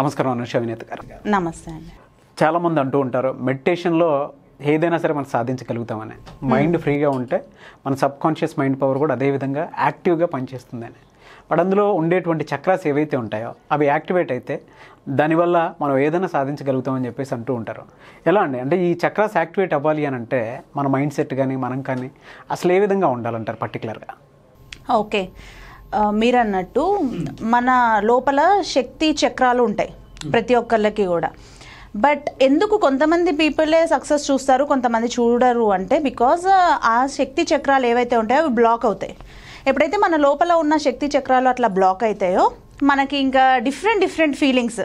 నమస్కారం అనుష అవినేత గారు నమస్తే అండి చాలామంది అంటూ ఉంటారు మెడిటేషన్లో ఏదైనా సరే మనం సాధించగలుగుతామని మైండ్ ఫ్రీగా ఉంటే మన సబ్ కాన్షియస్ మైండ్ పవర్ కూడా అదేవిధంగా యాక్టివ్గా పనిచేస్తుందని బట్ అందులో ఉండేటువంటి చక్రాస్ ఏవైతే ఉంటాయో అవి యాక్టివేట్ అయితే దానివల్ల మనం ఏదైనా సాధించగలుగుతామని చెప్పేసి అంటూ ఉంటారు ఎలా అండి అంటే ఈ చక్రాస్ యాక్టివేట్ అవ్వాలి అని అంటే మన మైండ్ సెట్ కానీ మనం కానీ అసలు ఏ విధంగా ఉండాలంటారు పర్టికులర్గా ఓకే మీరన్నట్టు మన లోపల శక్తి చక్రాలు ఉంటాయి ప్రతి ఒక్కళ్ళకి కూడా బట్ ఎందుకు కొంతమంది పీపులే సక్సెస్ చూస్తారు కొంతమంది చూడరు అంటే బికాజ్ ఆ శక్తి చక్రాలు ఏవైతే ఉంటాయో అవి బ్లాక్ అవుతాయి ఎప్పుడైతే మన లోపల ఉన్న శక్తి చక్రాలు అట్లా బ్లాక్ అవుతాయో మనకి ఇంకా డిఫరెంట్ డిఫరెంట్ ఫీలింగ్స్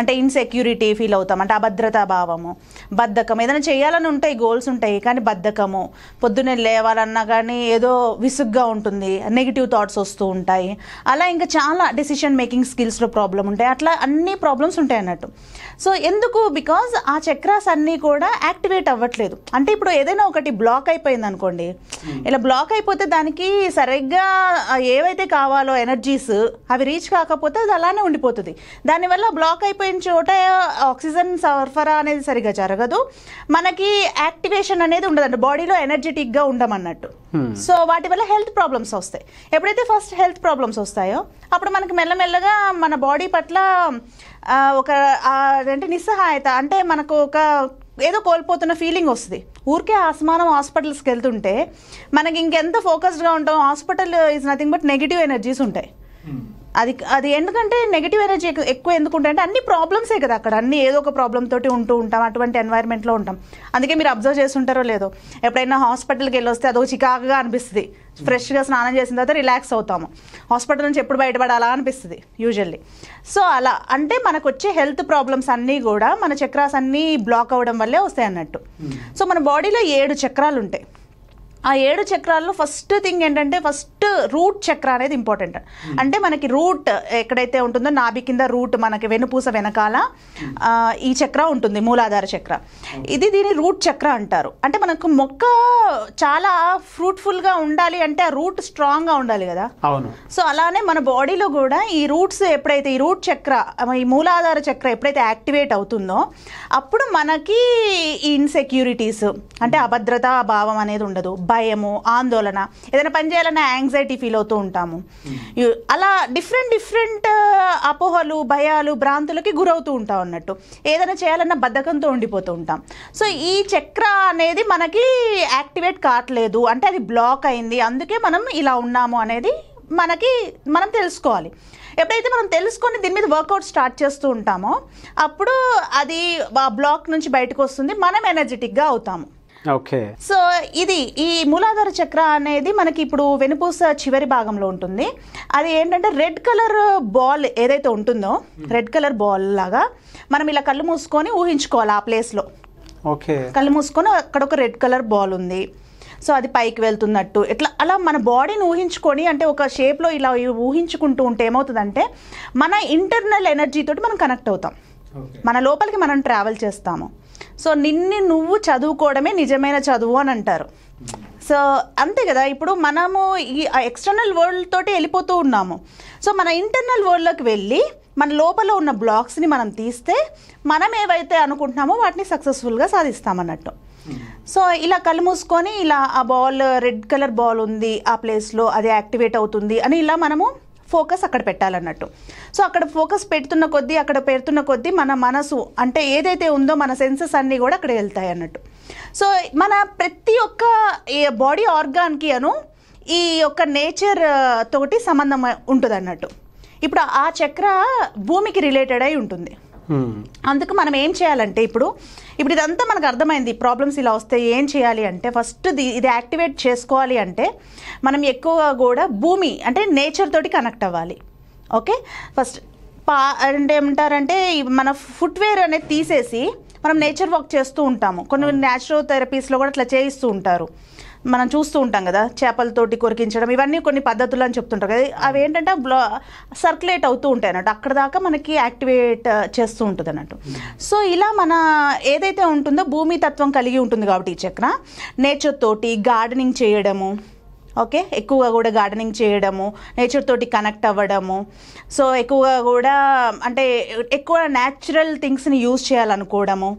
అంటే ఇన్సెక్యూరిటీ ఫీల్ అవుతాం అంటే అభద్రతా భావము బద్ధకం ఏదైనా చేయాలని ఉంటాయి గోల్స్ ఉంటాయి కానీ బద్ధకము పొద్దున్నే లేవాలన్నా కానీ ఏదో విసుగ్గా ఉంటుంది నెగిటివ్ థాట్స్ వస్తూ ఉంటాయి అలా ఇంకా చాలా డెసిషన్ మేకింగ్ స్కిల్స్లో ప్రాబ్లం ఉంటాయి అట్లా అన్ని ప్రాబ్లమ్స్ ఉంటాయి అన్నట్టు సో ఎందుకు బికాజ్ ఆ చక్రాస్ అన్నీ కూడా యాక్టివేట్ అవ్వట్లేదు అంటే ఇప్పుడు ఏదైనా ఒకటి బ్లాక్ అయిపోయింది అనుకోండి hmm. ఇలా బ్లాక్ అయిపోతే దానికి సరిగ్గా ఏవైతే కావాలో ఎనర్జీస్ అవి రీచ్ కాకపోతే అది అలానే ఉండిపోతుంది దానివల్ల బ్లాక్ అయిపోయి ఆగిపోయిన చోట ఆక్సిజన్ సరఫరా అనేది సరిగా జరగదు మనకి యాక్టివేషన్ అనేది ఉండదండి బాడీలో ఎనర్జెటిక్గా ఉండమన్నట్టు hmm. సో వాటి వల్ల హెల్త్ ప్రాబ్లమ్స్ వస్తాయి ఎప్పుడైతే ఫస్ట్ హెల్త్ ప్రాబ్లమ్స్ వస్తాయో అప్పుడు మనకి మెల్లమెల్లగా మన బాడీ పట్ల ఒక అంటే నిస్సహాయత అంటే మనకు ఒక ఏదో కోల్పోతున్న ఫీలింగ్ వస్తుంది ఊరికే ఆస్మానం హాస్పిటల్స్కి వెళ్తుంటే మనకి ఇంకెంత ఫోకస్డ్గా ఉంటాం hospital is nothing but negative energies ఉంటాయి hmm. అది అది ఎందుకంటే నెగిటివ్ ఎనర్జీ ఎక్కువ ఎందుకు అంటే అన్ని ప్రాబ్లమ్సే కదా అక్కడ అన్ని ఏదో ఒక ప్రాబ్లమ్ తోటి ఉంటూ ఉంటాం అటువంటి ఎన్వైర్న్మెంట్లో ఉంటాం అందుకే మీరు అబ్జర్వ్ చేస్తుంటారో లేదో ఎప్పుడైనా హాస్పిటల్కి వెళ్ళి వస్తే అదొక చికాకుగా అనిపిస్తుంది ఫ్రెష్గా స్నానం చేసిన తర్వాత రిలాక్స్ అవుతాము హాస్పిటల్ నుంచి ఎప్పుడు బయటపడాలా అనిపిస్తుంది యూజువల్లీ సో అలా అంటే మనకు వచ్చే హెల్త్ ప్రాబ్లమ్స్ అన్నీ కూడా మన చక్రాస్ అన్నీ బ్లాక్ అవ్వడం వల్లే వస్తాయి అన్నట్టు సో hmm. మన బాడీలో ఏడు చక్రాలు ఉంటాయి ఆ ఏడు చక్రాల్లో ఫస్ట్ థింగ్ ఏంటంటే ఫస్ట్ రూట్ చక్ర అనేది ఇంపార్టెంట్ అంటే మనకి రూట్ ఎక్కడైతే ఉంటుందో నాభి కింద రూట్ మనకి వెనుపూస వెనకాల hmm. ఈ చక్ర ఉంటుంది మూలాధార చక్ర ఇది దీని రూట్ చక్ర అంటారు అంటే మనకు మొక్క చాలా ఫ్రూట్ఫుల్గా ఉండాలి అంటే ఆ రూట్ స్ట్రాంగ్గా ఉండాలి కదా అవును సో అలానే మన బాడీలో కూడా ఈ రూట్స్ ఎప్పుడైతే ఈ రూట్ చక్ర ఈ మూలాధార చక్ర ఎప్పుడైతే యాక్టివేట్ అవుతుందో అప్పుడు మనకి ఇన్సెక్యూరిటీస్ అంటే అభద్రతా భావం అనేది ఉండదు భయము ఆందోళన ఏదైనా పని చేయాలన్నా యాంగ్జైటీ ఫీల్ అవుతూ ఉంటాము అలా డిఫరెంట్ డిఫరెంట్ అపోహలు భయాలు భ్రాంతులకి గురవుతూ ఉంటాం అన్నట్టు ఏదైనా చేయాలన్న బద్ధకంతో ఉండిపోతూ ఉంటాం సో ఈ చక్ర అనేది మనకి యాక్టివేట్ కావట్లేదు అంటే అది బ్లాక్ అయింది అందుకే మనం ఇలా ఉన్నాము అనేది మనకి మనం తెలుసుకోవాలి ఎప్పుడైతే మనం తెలుసుకొని దీని మీద వర్కౌట్ స్టార్ట్ చేస్తూ ఉంటామో అప్పుడు అది ఆ బ్లాక్ నుంచి బయటకు వస్తుంది మనం ఎనర్జెటిక్గా అవుతాము ఓకే సో ఇది ఈ మూలాధార చక్ర అనేది మనకి ఇప్పుడు వెనుపూస చివరి భాగంలో ఉంటుంది అది ఏంటంటే రెడ్ కలర్ బాల్ ఏదైతే ఉంటుందో hmm. రెడ్ కలర్ బాల్ లాగా మనం ఇలా కళ్ళు మూసుకొని ఊహించుకోవాలి ఆ ప్లేస్లో ఓకే కళ్ళు మూసుకొని అక్కడ ఒక రెడ్ కలర్ బాల్ ఉంది సో అది పైకి వెళ్తున్నట్టు ఇట్లా అలా మన బాడీని ఊహించుకొని అంటే ఒక షేప్లో ఇలా ఊహించుకుంటూ ఉంటే ఏమవుతుందంటే మన ఇంటర్నల్ ఎనర్జీతో మనం కనెక్ట్ అవుతాం మన లోపలికి మనం ట్రావెల్ చేస్తాము సో నిన్ను నువ్వు చదువుకోవడమే నిజమైన చదువు అని అంటారు సో అంతే కదా ఇప్పుడు మనము ఈ ఎక్స్టర్నల్ వరల్డ్ తోటి వెళ్ళిపోతూ ఉన్నాము సో మన ఇంటర్నల్ వరల్డ్లోకి వెళ్ళి మన లోపల ఉన్న బ్లాక్స్ని మనం తీస్తే మనం ఏవైతే అనుకుంటున్నామో వాటిని సక్సెస్ఫుల్గా సాధిస్తామన్నట్టు సో ఇలా కళ్ళు మూసుకొని ఇలా ఆ బాల్ రెడ్ కలర్ బాల్ ఉంది ఆ ప్లేస్లో అది యాక్టివేట్ అవుతుంది అని ఇలా మనము ఫోకస్ అక్కడ పెట్టాలన్నట్టు సో అక్కడ ఫోకస్ పెడుతున్న కొద్దీ అక్కడ పెడుతున్న కొద్దీ మన మనసు అంటే ఏదైతే ఉందో మన సెన్సెస్ అన్నీ కూడా అక్కడ వెళ్తాయి అన్నట్టు సో మన ప్రతి ఒక్క బాడీ ఆర్గాన్కి అను ఈ యొక్క నేచర్ తోటి సంబంధం ఉంటుంది అన్నట్టు ఇప్పుడు ఆ చక్ర భూమికి రిలేటెడ్ అయి ఉంటుంది అందుకు మనం ఏం చేయాలంటే ఇప్పుడు ఇప్పుడు ఇదంతా మనకు అర్థమైంది ప్రాబ్లమ్స్ ఇలా వస్తే ఏం చేయాలి అంటే ఫస్ట్ ఇది యాక్టివేట్ చేసుకోవాలి అంటే మనం ఎక్కువగా కూడా భూమి అంటే నేచర్ తోటి కనెక్ట్ అవ్వాలి ఓకే ఫస్ట్ పా అంటే ఏమంటారంటే మన ఫుట్వేర్ అనేది తీసేసి మనం నేచర్ వర్క్ చేస్తూ ఉంటాము కొన్ని నేచురల్ థెరపీస్లో కూడా అట్లా చేయిస్తూ ఉంటారు మనం చూస్తూ ఉంటాం కదా చేపలతోటి కొరికించడం ఇవన్నీ కొన్ని పద్ధతులు అని చెప్తుంటారు కదా అవి ఏంటంటే బ్లా సర్క్యులేట్ అవుతూ ఉంటాయి అన్నట్టు అక్కడ దాకా మనకి యాక్టివేట్ చేస్తూ ఉంటుంది అన్నట్టు సో ఇలా మన ఏదైతే ఉంటుందో భూమి తత్వం కలిగి ఉంటుంది కాబట్టి ఈ చక్ర నేచర్ తోటి గార్డెనింగ్ చేయడము ఓకే ఎక్కువగా కూడా గార్డెనింగ్ చేయడము నేచర్ తోటి కనెక్ట్ అవ్వడము సో ఎక్కువగా కూడా అంటే ఎక్కువ న్యాచురల్ థింగ్స్ని యూజ్ చేయాలనుకోవడము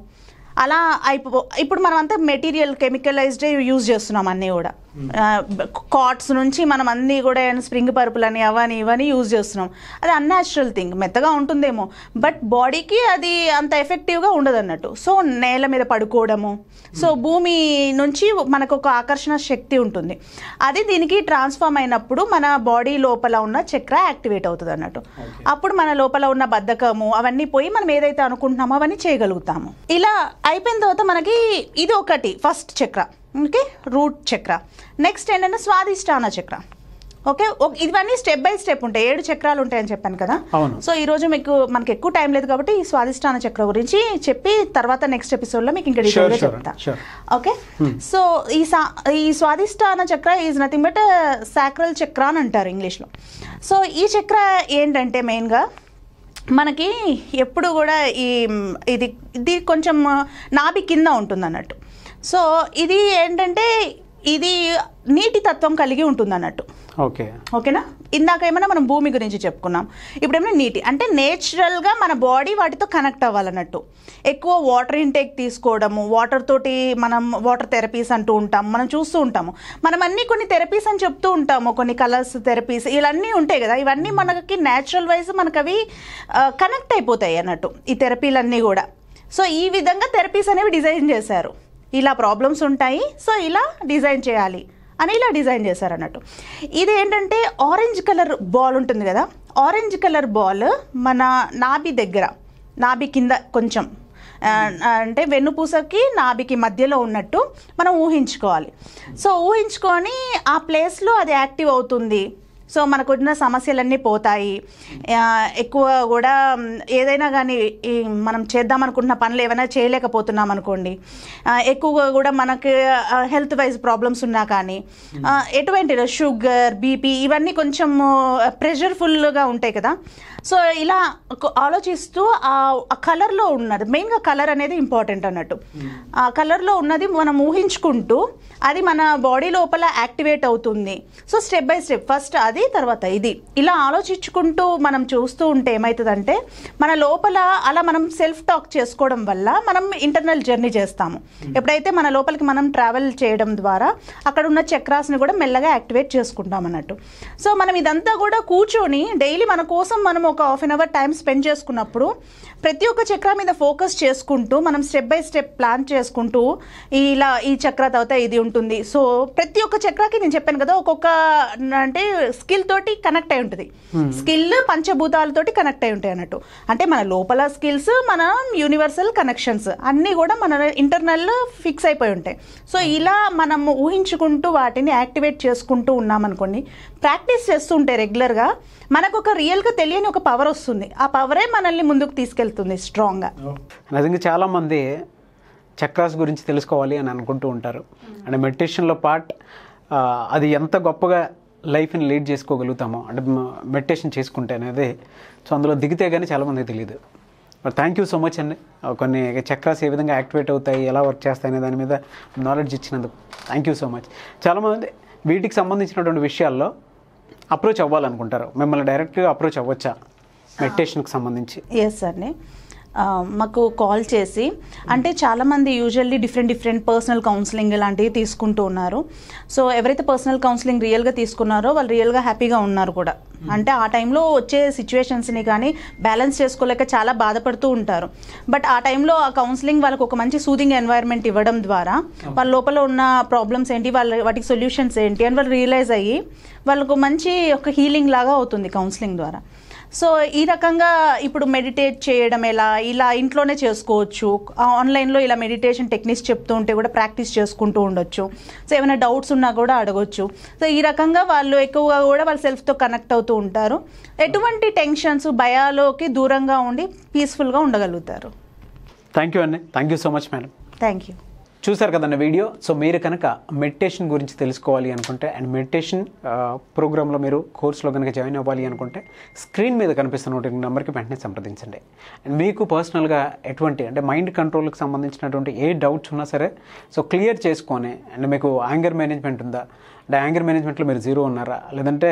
అలా అయిపో ఇప్పుడు మనమంతా మెటీరియల్ కెమికలైజ్డే యూజ్ చేస్తున్నాం అన్నీ కూడా కాట్స్ నుంచి మనం అన్నీ కూడా స్ప్రింగ్ పరుపులని అవని ఇవని యూజ్ చేస్తున్నాం అది అన్యాచురల్ థింగ్ మెత్తగా ఉంటుందేమో బట్ బాడీకి అది అంత ఎఫెక్టివ్గా ఉండదు అన్నట్టు సో నేల మీద పడుకోవడము సో hmm. భూమి నుంచి మనకు ఒక ఆకర్షణ శక్తి ఉంటుంది అది దీనికి ట్రాన్స్ఫామ్ అయినప్పుడు మన బాడీ లోపల ఉన్న చక్ర యాక్టివేట్ అవుతుంది అన్నట్టు అప్పుడు మన లోపల ఉన్న బద్ధకము అవన్నీ పోయి మనం ఏదైతే అనుకుంటున్నామో అవన్నీ చేయగలుగుతాము ఇలా అయిపోయిన తర్వాత మనకి ఇది ఒకటి ఫస్ట్ చక్ర ఓకే రూట్ చక్ర నెక్స్ట్ ఏంటంటే స్వాధిష్టాన చక్ర ఓకే ఇవన్నీ స్టెప్ బై స్టెప్ ఉంటాయి ఏడు చక్రాలు ఉంటాయని చెప్పాను కదా సో ఈ రోజు మీకు మనకి ఎక్కువ టైం లేదు కాబట్టి ఈ స్వాధిష్టాన చక్ర గురించి చెప్పి తర్వాత నెక్స్ట్ ఎపిసోడ్ లో మీకు ఇంకా డీటెయిల్ చెప్తా ఓకే hmm. సో ఈ ఈ స్వాధిష్టాన చక్ర ఈజ్ నథింగ్ బట్ సాక్రల్ చక్ర అని అంటారు ఇంగ్లీష్ లో సో ఈ చక్ర ఏంటంటే మెయిన్ గా మనకి ఎప్పుడు కూడా ఈ ఇది ఇది కొంచెం నాభి కింద ఉంటుంది అన్నట్టు సో ఇది ఏంటంటే ఇది నీటి తత్వం కలిగి ఉంటుంది అన్నట్టు ఓకే ఓకేనా ఇందాక ఏమైనా మనం భూమి గురించి చెప్పుకున్నాం ఇప్పుడు ఏమైనా నీటి అంటే నేచురల్గా మన బాడీ వాటితో కనెక్ట్ అవ్వాలన్నట్టు ఎక్కువ వాటర్ ఇంటేక్ తీసుకోవడము వాటర్ తోటి మనం వాటర్ థెరపీస్ అంటూ ఉంటాం మనం చూస్తూ ఉంటాము మనం అన్నీ కొన్ని థెరపీస్ అని చెప్తూ ఉంటాము కొన్ని కలర్స్ థెరపీస్ ఇవన్నీ ఉంటాయి కదా ఇవన్నీ మనకి నేచురల్ వైజ్ మనకు అవి కనెక్ట్ అయిపోతాయి అన్నట్టు ఈ థెరపీలన్నీ కూడా సో ఈ విధంగా థెరపీస్ అనేవి డిజైన్ చేశారు ఇలా ప్రాబ్లమ్స్ ఉంటాయి సో ఇలా డిజైన్ చేయాలి అని ఇలా డిజైన్ చేశారు అన్నట్టు ఇది ఏంటంటే ఆరెంజ్ కలర్ బాల్ ఉంటుంది కదా ఆరెంజ్ కలర్ బాల్ మన నాభి దగ్గర నాభి కింద కొంచెం అంటే వెన్నుపూసకి నాభికి మధ్యలో ఉన్నట్టు మనం ఊహించుకోవాలి సో ఊహించుకొని ఆ ప్లేస్లో అది యాక్టివ్ అవుతుంది సో మనకు వచ్చిన సమస్యలన్నీ పోతాయి ఎక్కువ కూడా ఏదైనా కానీ మనం చేద్దాం అనుకుంటున్న పనులు ఏమైనా చేయలేకపోతున్నాం అనుకోండి ఎక్కువగా కూడా మనకి హెల్త్ వైజ్ ప్రాబ్లమ్స్ ఉన్నా కానీ ఎటువంటి షుగర్ బీపీ ఇవన్నీ కొంచెం ప్రెషర్ఫుల్గా ఉంటాయి కదా సో ఇలా ఆలోచిస్తూ ఆ కలర్లో ఉన్నది మెయిన్గా కలర్ అనేది ఇంపార్టెంట్ అన్నట్టు ఆ కలర్లో ఉన్నది మనం ఊహించుకుంటూ అది మన బాడీ లోపల యాక్టివేట్ అవుతుంది so step by step first అది అది తర్వాత ఇది ఇలా ఆలోచించుకుంటూ మనం చూస్తూ ఉంటే ఏమవుతుందంటే మన లోపల అలా మనం సెల్ఫ్ టాక్ చేసుకోవడం వల్ల మనం ఇంటర్నల్ జర్నీ చేస్తాము ఎప్పుడైతే మన లోపలికి మనం ట్రావెల్ చేయడం ద్వారా అక్కడ ఉన్న చక్రాస్ని కూడా మెల్లగా యాక్టివేట్ చేసుకుంటాం అన్నట్టు సో మనం ఇదంతా కూడా కూర్చొని డైలీ మన కోసం మనం ఒక half an hour time spend చేసుకున్నప్పుడు ప్రతి ఒక్క చక్ర మీద ఫోకస్ చేసుకుంటూ మనం స్టెప్ బై స్టెప్ ప్లాన్ చేసుకుంటూ ఇలా ఈ చక్ర తర్వాత ఇది ఉంటుంది సో ప్రతి ఒక్క చక్రాకి నేను చెప్పాను కదా ఒక్కొక్క అంటే స్కిల్ తోటి కనెక్ట్ అయి ఉంటుంది hmm. స్కిల్ పంచభూతాలతోటి కనెక్ట్ అయి ఉంటాయి అన్నట్టు అంటే మన లోపల స్కిల్స్ మన యూనివర్సల్ కనెక్షన్స్ అన్నీ కూడా మన ఇంటర్నల్ ఫిక్స్ అయిపోయి ఉంటాయి సో hmm. ఇలా మనం ఊహించుకుంటూ వాటిని యాక్టివేట్ చేసుకుంటూ ఉన్నామనుకోండి ప్రాక్టీస్ చేస్తుంటే రెగ్యులర్గా మనకు ఒక రియల్గా తెలియని ఒక పవర్ వస్తుంది ఆ పవరే మనల్ని ముందుకు తీసుకెళ్తుంది స్ట్రాంగ్గా oh. నిజంగా చాలామంది చక్రాస్ గురించి తెలుసుకోవాలి అని అనుకుంటూ ఉంటారు అండ్ మెడిటేషన్లో పార్ట్ అది ఎంత గొప్పగా లైఫ్ని లీడ్ చేసుకోగలుగుతామో అంటే మెడిటేషన్ చేసుకుంటే అనేది సో అందులో దిగితే కానీ చాలామంది తెలియదు but thank you so much అండి కొన్ని చక్రాస్ ఏ విధంగా యాక్టివేట్ అవుతాయి ఎలా వర్క్ చేస్తాయి అనే దాని మీద నాలెడ్జ్ ఇచ్చినందుకు థ్యాంక్ యూ సో మచ్ చాలామంది వీటికి సంబంధించినటువంటి విషయాల్లో అప్రోచ్ అవ్వాలనుకుంటారు మిమ్మల్ని డైరెక్ట్గా అప్రోచ్ అవ్వచ్చా మెడిటేషన్కి సంబంధించి ఎస్ అండి మాకు కాల్ చేసి అంటే చాలామంది usually different different personal counselling ఇలాంటివి తీసుకుంటూ ఉన్నారు సో ఎవరైతే పర్సనల్ కౌన్సిలింగ్ రియల్గా తీసుకున్నారో వాళ్ళు రియల్గా హ్యాపీగా ఉన్నారు కూడా అంటే ఆ టైంలో వచ్చే సిచ్యువేషన్స్ని కానీ బ్యాలెన్స్ చేసుకోలేక చాలా బాధపడుతూ ఉంటారు బట్ ఆ టైంలో ఆ కౌన్సిలింగ్ వాళ్ళకి ఒక మంచి సూదింగ్ ఎన్వైర్న్మెంట్ ఇవ్వడం ద్వారా వాళ్ళ లోపల ఉన్న ప్రాబ్లమ్స్ ఏంటి వాళ్ళ వాటికి సొల్యూషన్స్ ఏంటి అని వాళ్ళు రియలైజ్ అయ్యి వాళ్ళకు మంచి ఒక హీలింగ్ లాగా అవుతుంది కౌన్సిలింగ్ ద్వారా సో ఈ రకంగా ఇప్పుడు మెడిటేట్ చేయడం ఎలా ఇలా ఇంట్లోనే చేసుకోవచ్చు ఆన్లైన్లో ఇలా మెడిటేషన్ టెక్నిక్స్ చెప్తూ ఉంటే కూడా ప్రాక్టీస్ చేసుకుంటూ ఉండొచ్చు సో ఏమైనా డౌట్స్ ఉన్నా కూడా అడగొచ్చు సో ఈ రకంగా వాళ్ళు ఎక్కువగా కూడా వాళ్ళు సెల్ఫ్తో కనెక్ట్ అవుతూ ఉంటారు ఎటువంటి టెన్షన్స్ భయాలోకి దూరంగా ఉండి పీస్ఫుల్గా ఉండగలుగుతారు థ్యాంక్ యూ అండి thank you so much madam thank you చూసారు కదన్న వీడియో సో మీరు కనుక మెడిటేషన్ గురించి తెలుసుకోవాలి అనుకుంటే అండ్ మెడిటేషన్ ప్రోగ్రాంలో మీరు కోర్సులో కనుక జాయిన్ అవ్వాలి అనుకుంటే స్క్రీన్ మీద కనిపిస్తున్న నెంబర్కి వెంటనే సంప్రదించండి అండ్ మీకు పర్సనల్గా ఎటువంటి అంటే మైండ్ కంట్రోల్కి సంబంధించినటువంటి ఏ డౌట్స్ ఉన్నా సరే సో క్లియర్ చేసుకొని అండ్ మీకు యాంగర్ మేనేజ్మెంట్ ఉందా అంటే యాంగర్ మేనేజ్మెంట్లో మీరు జీరో ఉన్నారా లేదంటే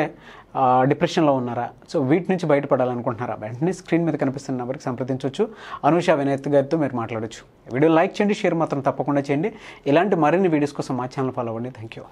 డిప్రెషన్లో ఉన్నారా సో వీటి నుంచి బయటపడాలనుకుంటున్నారా వెంటనే స్క్రీన్ మీద కనిపిస్తున్న నెంబర్కి సంప్రదించవచ్చు అనుష వినయత్ గారితో మీరు మాట్లాడచ్చు వీడియో లైక్ చేయండి షేర్ మాత్రం తప్పకుండా చేయండి ఇలాంటి మరిన్ని వీడియోస్ కోసం మా ఛానల్ ఫాలో అవ్వండి థ్యాంక్ యూ